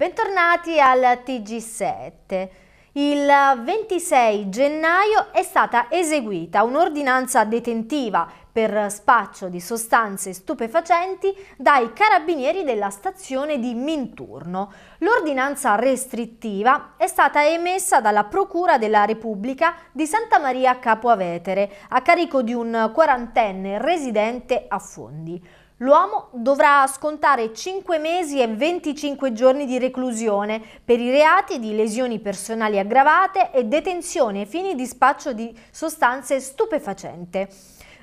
Bentornati al TG7. Il 26 gennaio è stata eseguita un'ordinanza detentiva per spaccio di sostanze stupefacenti dai carabinieri della stazione di Minturno. L'ordinanza restrittiva è stata emessa dalla Procura della Repubblica di Santa Maria Capo Avetere a carico di un quarantenne residente a Fondi. L'uomo dovrà scontare 5 mesi e 25 giorni di reclusione per i reati di lesioni personali aggravate e detenzione ai fini di spaccio di sostanze stupefacenti.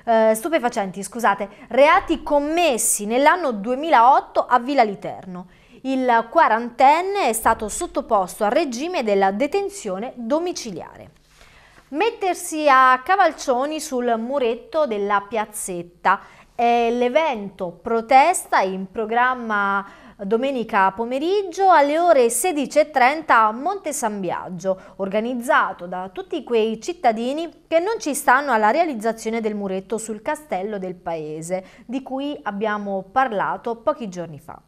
Eh, stupefacenti scusate, reati commessi nell'anno 2008 a Villa Literno. Il quarantenne è stato sottoposto al regime della detenzione domiciliare. Mettersi a cavalcioni sul muretto della piazzetta è l'evento protesta in programma domenica pomeriggio alle ore 16.30 a Monte San Biagio, organizzato da tutti quei cittadini che non ci stanno alla realizzazione del muretto sul castello del paese, di cui abbiamo parlato pochi giorni fa.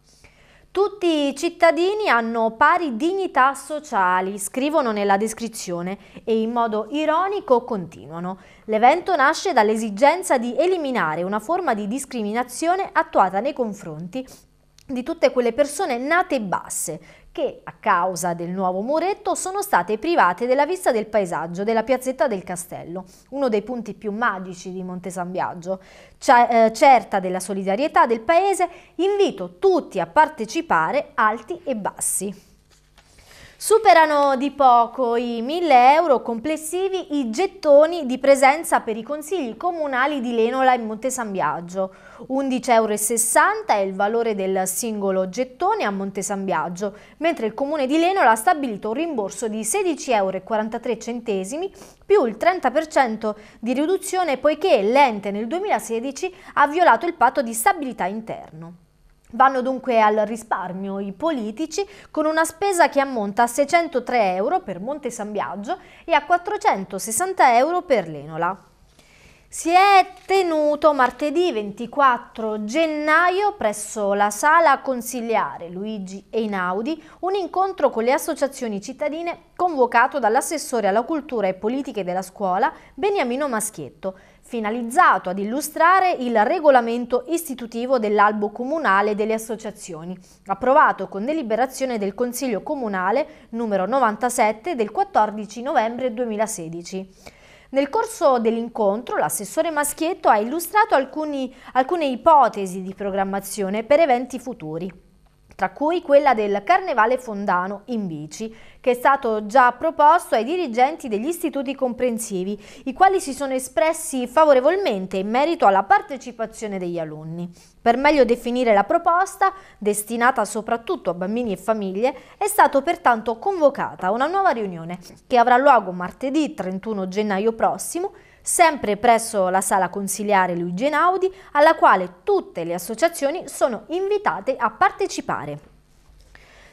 Tutti i cittadini hanno pari dignità sociali, scrivono nella descrizione e in modo ironico continuano. L'evento nasce dall'esigenza di eliminare una forma di discriminazione attuata nei confronti di tutte quelle persone nate basse, che, a causa del nuovo muretto, sono state private della vista del paesaggio della piazzetta del castello, uno dei punti più magici di Monte San Biagio. Eh, certa della solidarietà del paese, invito tutti a partecipare, alti e bassi. Superano di poco i 1000 euro complessivi i gettoni di presenza per i consigli comunali di Lenola e Monte San Biagio. 11,60 euro è il valore del singolo gettone a Monte San Biagio, mentre il comune di Lenola ha stabilito un rimborso di 16,43 euro più il 30% di riduzione poiché l'ente nel 2016 ha violato il patto di stabilità interno. Vanno dunque al risparmio i politici con una spesa che ammonta a 603 euro per Monte San Biagio e a 460 euro per l'Enola si è tenuto martedì 24 gennaio presso la sala consigliare Luigi Einaudi un incontro con le associazioni cittadine convocato dall'assessore alla cultura e politiche della scuola Beniamino Maschietto, finalizzato ad illustrare il regolamento istitutivo dell'albo comunale delle associazioni, approvato con deliberazione del Consiglio Comunale numero 97 del 14 novembre 2016. Nel corso dell'incontro l'assessore Maschietto ha illustrato alcuni, alcune ipotesi di programmazione per eventi futuri tra cui quella del Carnevale Fondano in bici, che è stato già proposto ai dirigenti degli istituti comprensivi, i quali si sono espressi favorevolmente in merito alla partecipazione degli alunni. Per meglio definire la proposta, destinata soprattutto a bambini e famiglie, è stata pertanto convocata una nuova riunione che avrà luogo martedì 31 gennaio prossimo sempre presso la sala consiliare Luigi Einaudi, alla quale tutte le associazioni sono invitate a partecipare.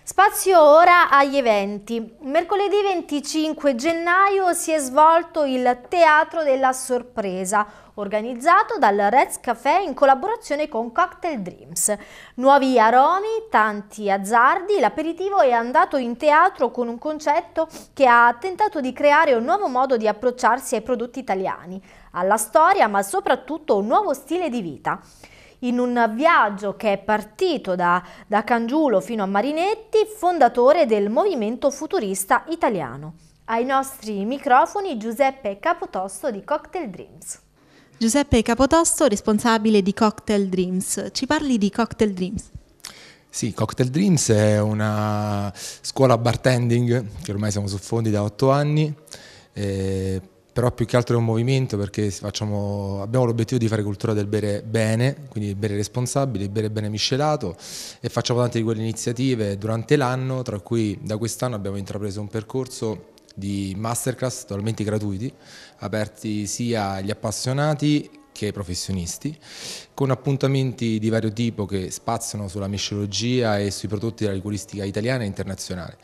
Spazio ora agli eventi. Mercoledì 25 gennaio si è svolto il Teatro della Sorpresa, organizzato dal Reds Café in collaborazione con Cocktail Dreams. Nuovi aromi, tanti azzardi, l'aperitivo è andato in teatro con un concetto che ha tentato di creare un nuovo modo di approcciarsi ai prodotti italiani, alla storia ma soprattutto un nuovo stile di vita in un viaggio che è partito da, da Cangiulo fino a Marinetti, fondatore del Movimento Futurista Italiano. Ai nostri microfoni Giuseppe Capotosto di Cocktail Dreams. Giuseppe Capotosto, responsabile di Cocktail Dreams. Ci parli di Cocktail Dreams? Sì, Cocktail Dreams è una scuola bartending che ormai siamo su fondi da otto anni. Eh, però più che altro è un movimento perché facciamo, abbiamo l'obiettivo di fare cultura del bere bene, quindi il bere responsabile, il bere bene miscelato e facciamo tante di quelle iniziative durante l'anno, tra cui da quest'anno abbiamo intrapreso un percorso di masterclass totalmente gratuiti, aperti sia agli appassionati che ai professionisti, con appuntamenti di vario tipo che spaziano sulla miscelologia e sui prodotti della liquoristica italiana e internazionale.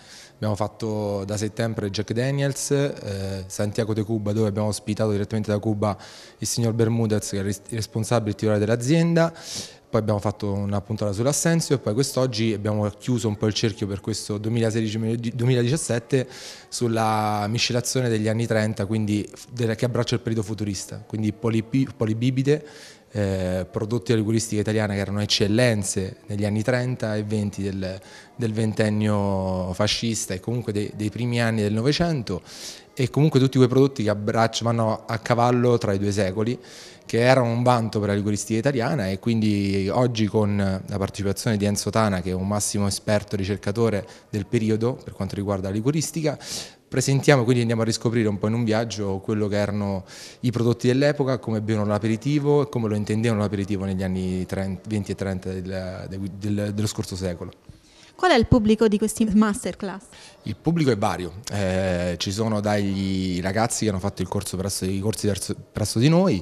Abbiamo fatto da settembre Jack Daniels, eh, Santiago de Cuba dove abbiamo ospitato direttamente da Cuba il signor Bermudez che è il responsabile e titolare dell'azienda, poi abbiamo fatto una puntata sull'assenzio e poi quest'oggi abbiamo chiuso un po' il cerchio per questo 2016-2017 sulla miscelazione degli anni 30, quindi che abbraccia il periodo futurista, quindi polibibide eh, prodotti della liguristica italiana che erano eccellenze negli anni 30 e 20 del, del ventennio fascista e comunque dei, dei primi anni del Novecento e comunque tutti quei prodotti che abbraccio, vanno a cavallo tra i due secoli, che erano un vanto per la liguristica italiana e quindi oggi con la partecipazione di Enzo Tana, che è un massimo esperto ricercatore del periodo per quanto riguarda la liguristica, presentiamo, quindi andiamo a riscoprire un po' in un viaggio quello che erano i prodotti dell'epoca, come bevono l'aperitivo e come lo intendevano l'aperitivo negli anni 30, 20 e 30 del, del, dello scorso secolo. Qual è il pubblico di questi masterclass? Il pubblico è vario, eh, ci sono dai ragazzi che hanno fatto presso, i corsi presso di noi,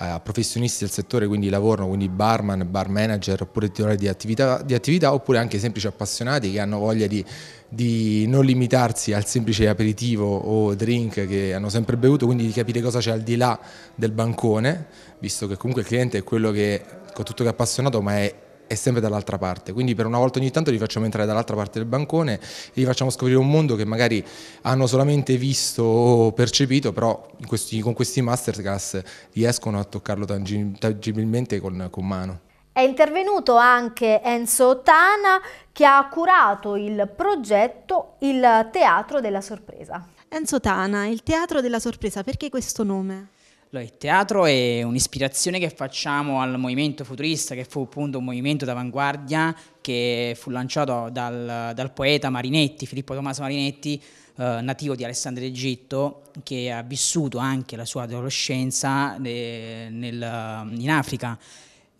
eh, professionisti del settore, quindi lavorano, quindi barman, bar manager oppure titolari di attività, di attività oppure anche semplici appassionati che hanno voglia di, di, non limitarsi al semplice aperitivo o drink che hanno sempre bevuto, quindi di capire cosa c'è al di là del bancone, visto che comunque il cliente è quello che con tutto che è appassionato ma è è sempre dall'altra parte, quindi per una volta ogni tanto li facciamo entrare dall'altra parte del bancone e li facciamo scoprire un mondo che magari hanno solamente visto o percepito, però questi, con questi masterclass riescono a toccarlo tangibilmente con, con mano. È intervenuto anche Enzo Tana che ha curato il progetto Il Teatro della Sorpresa. Enzo Tana, il Teatro della Sorpresa, perché questo nome? il teatro è un'ispirazione che facciamo al movimento futurista, che fu appunto un movimento d'avanguardia che fu lanciato dal, dal poeta Marinetti, Filippo Tommaso Marinetti, eh, nativo di Alessandria d'Egitto, che ha vissuto anche la sua adolescenza eh, nel, eh, in Africa.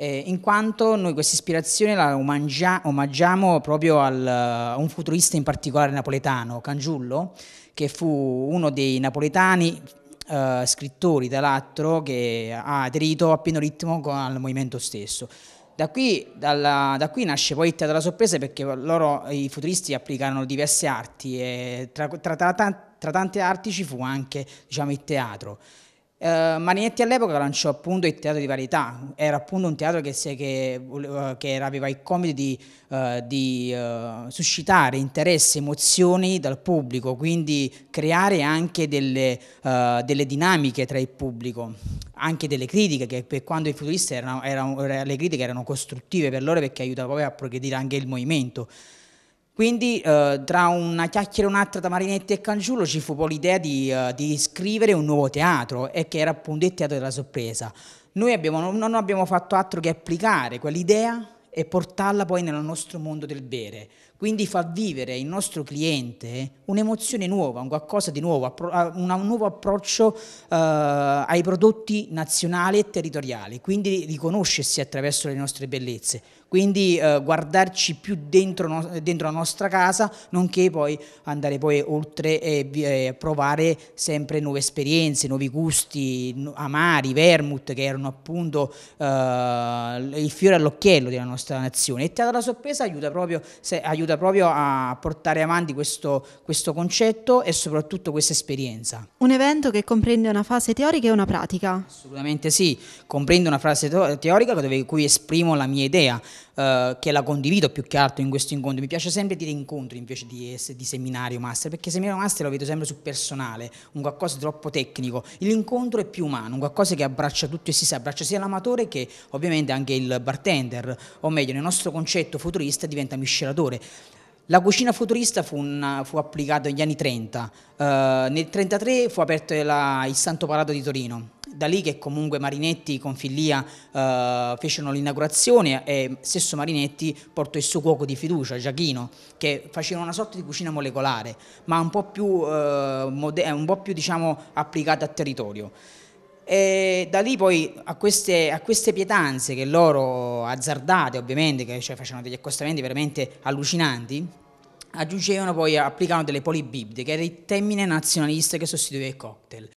Eh, in quanto noi questa ispirazione la omaggia, omaggiamo proprio al, a eh, un futurista in particolare napoletano, Cangiullo, che fu uno dei napoletani eh, scrittori dall'altro che ha aderito a pieno ritmo con, al movimento stesso. Da qui, dalla, da qui, nasce poi il teatro della sorpresa perché loro, i futuristi, applicarono diverse arti e tra, tra, tra, tra tante arti ci fu anche diciamo, il teatro. Eh, Marinetti all'epoca lanciò appunto il teatro di varietà, era appunto un teatro che, si, che, eh, che aveva il compito di, eh, di eh, suscitare interesse, emozioni dal pubblico, quindi creare anche delle, eh, delle, dinamiche tra il pubblico, anche delle critiche che per quanto i futuristi erano, erano, le critiche erano costruttive per loro perché aiutava poi a progredire anche il movimento. Quindi eh, tra una chiacchiera e un'altra da Marinetti e Canciullo ci fu poi l'idea di, eh, di, scrivere un nuovo teatro e che era appunto il teatro della sorpresa. Noi abbiamo, non abbiamo fatto altro che applicare quell'idea e portarla poi nel nostro mondo del bere. Quindi fa vivere il nostro cliente un'emozione nuova, un qualcosa di nuovo, ah, un nuovo approccio eh, ai prodotti nazionali e territoriali, quindi riconoscersi attraverso le nostre bellezze, quindi eh, guardarci più dentro, no, dentro, la nostra casa, nonché poi andare poi oltre e eh, provare sempre nuove esperienze, nuovi gusti, amari, vermouth che erano appunto eh, il fiore all'occhiello della nostra nazione. E Teatro alla Sorpresa aiuta proprio... Se, aiuta aiuta proprio a portare avanti questo, questo concetto e soprattutto questa esperienza. Un evento che comprende una fase teorica e una pratica? Assolutamente sì, comprende una fase teorica dove, cui esprimo la mia idea, eh, che la condivido più che altro in questo incontro, mi piace sempre dire incontro invece di, di seminario master, perché seminario master lo vedo sempre su personale, un qualcosa di troppo tecnico, l'incontro è più umano, un qualcosa che abbraccia tutto e si sa, abbraccia sia l'amatore che ovviamente anche il bartender, o meglio nel nostro concetto futurista diventa miscelatore. La cucina futurista fu, una, fu, applicata negli anni 30, uh, eh, nel 1933 fu aperto la, il Santo Palato di Torino, da lì che comunque Marinetti con Fillia eh, fecero l'inaugurazione e stesso Marinetti portò il suo cuoco di fiducia, Giachino, che faceva una sorta di cucina molecolare, ma un po' più, eh, un po più diciamo, applicata al territorio. E da lì poi a queste, a queste, pietanze che loro azzardate ovviamente, che cioè, facevano degli accostamenti veramente allucinanti, aggiungevano poi, applicavano delle polibibde, che era il termine nazionalista che sostituiva il cocktail.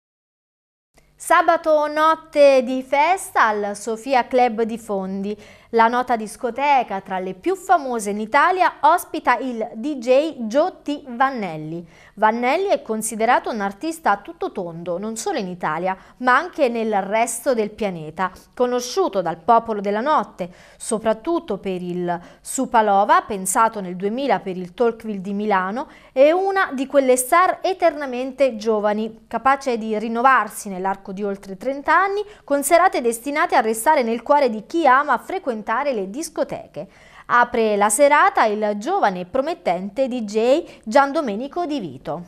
Sabato notte di festa al Sofia Club di Fondi. La nota discoteca, tra le più famose in Italia, ospita il DJ Giotti Vannelli. Vannelli è considerato un artista a tutto tondo, non solo in Italia, ma anche nel resto del pianeta, conosciuto dal popolo della notte, soprattutto per il Supalova, pensato nel 2000 per il Talkville di Milano, è una di quelle star eternamente giovani, capace di rinnovarsi nell'arco di oltre 30 anni, con serate destinate a restare nel cuore di chi ama frequentare frequentare le discoteche. Apre la serata il giovane e promettente DJ Giandomenico Di Vito.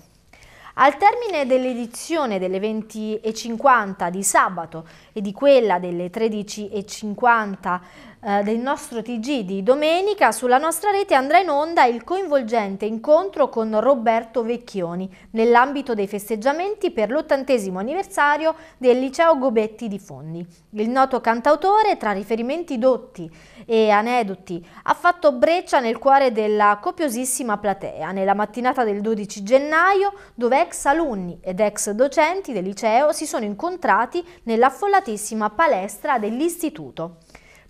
Al termine dell'edizione delle 20.50 di sabato e di quella delle 13.50 di eh, del nostro TG di domenica, sulla nostra rete andrà in onda il coinvolgente incontro con Roberto Vecchioni nell'ambito dei festeggiamenti per l'ottantesimo anniversario del liceo Gobetti di Fondi. Il noto cantautore, tra riferimenti dotti e aneddoti, ha fatto breccia nel cuore della copiosissima platea nella mattinata del 12 gennaio, dove ex alunni ed ex docenti del liceo si sono incontrati nell'affollatissima palestra dell'istituto.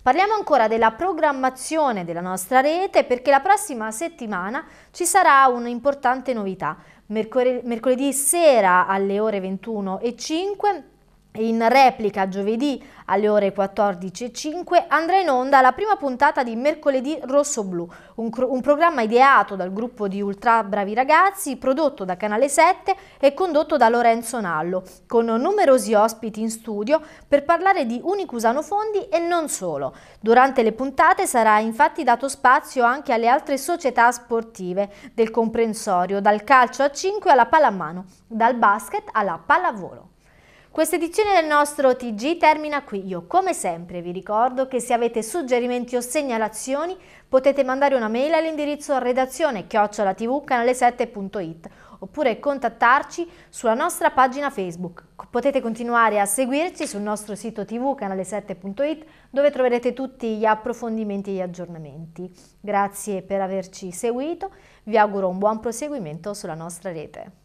Parliamo ancora della programmazione della nostra rete perché la prossima settimana ci sarà un'importante novità. Mercoledì sera alle ore 21.05 in replica giovedì alle ore 14.05 andrà in onda la prima puntata di Mercoledì Rosso Blu, un, un, programma ideato dal gruppo di Ultra Bravi Ragazzi, prodotto da Canale 7 e condotto da Lorenzo Nallo, con numerosi ospiti in studio per parlare di Unicusano Fondi e non solo. Durante le puntate sarà infatti dato spazio anche alle altre società sportive del comprensorio, dal calcio a 5 alla pallamano, dal basket alla pallavolo. Questa edizione del nostro TG termina qui. Io come sempre vi ricordo che se avete suggerimenti o segnalazioni potete mandare una mail all'indirizzo redazione chiocciolatvcanale 7it oppure contattarci sulla nostra pagina Facebook. Potete continuare a seguirci sul nostro sito tvcanale 7it dove troverete tutti gli approfondimenti e gli aggiornamenti. Grazie per averci seguito, vi auguro un buon proseguimento sulla nostra rete.